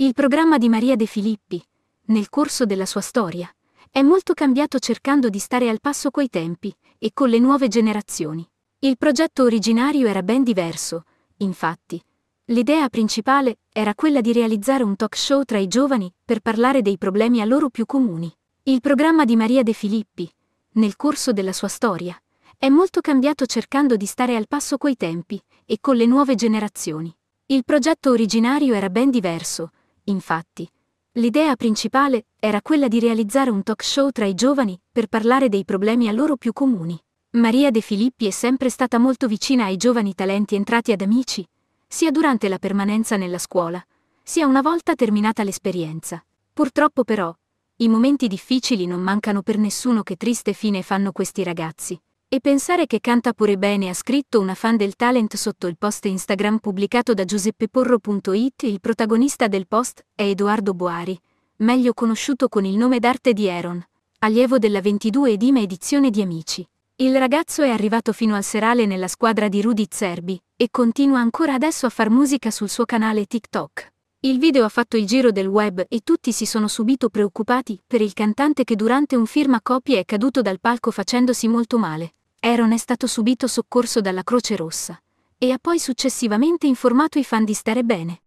Il programma di Maria De Filippi, nel corso della sua storia, è molto cambiato cercando di stare al passo coi tempi e con le nuove generazioni. Il progetto originario era ben diverso, infatti. L'idea principale era quella di realizzare un talk show tra i giovani per parlare dei problemi a loro più comuni. Il programma di Maria De Filippi, nel corso della sua storia, è molto cambiato cercando di stare al passo coi tempi e con le nuove generazioni. Il progetto originario era ben diverso, infatti. L'idea principale era quella di realizzare un talk show tra i giovani per parlare dei problemi a loro più comuni. Maria De Filippi è sempre stata molto vicina ai giovani talenti entrati ad amici, sia durante la permanenza nella scuola, sia una volta terminata l'esperienza. Purtroppo però, i momenti difficili non mancano per nessuno che triste fine fanno questi ragazzi. E pensare che canta pure bene ha scritto una fan del talent sotto il post Instagram pubblicato da giuseppeporro.it, il protagonista del post è Edoardo Boari, meglio conosciuto con il nome d'arte di Aaron, allievo della 22 edima edizione di Amici. Il ragazzo è arrivato fino al serale nella squadra di Rudy Zerbi e continua ancora adesso a far musica sul suo canale TikTok. Il video ha fatto il giro del web e tutti si sono subito preoccupati per il cantante che durante un firma copie è caduto dal palco facendosi molto male. Aaron è stato subito soccorso dalla Croce Rossa e ha poi successivamente informato i fan di stare bene.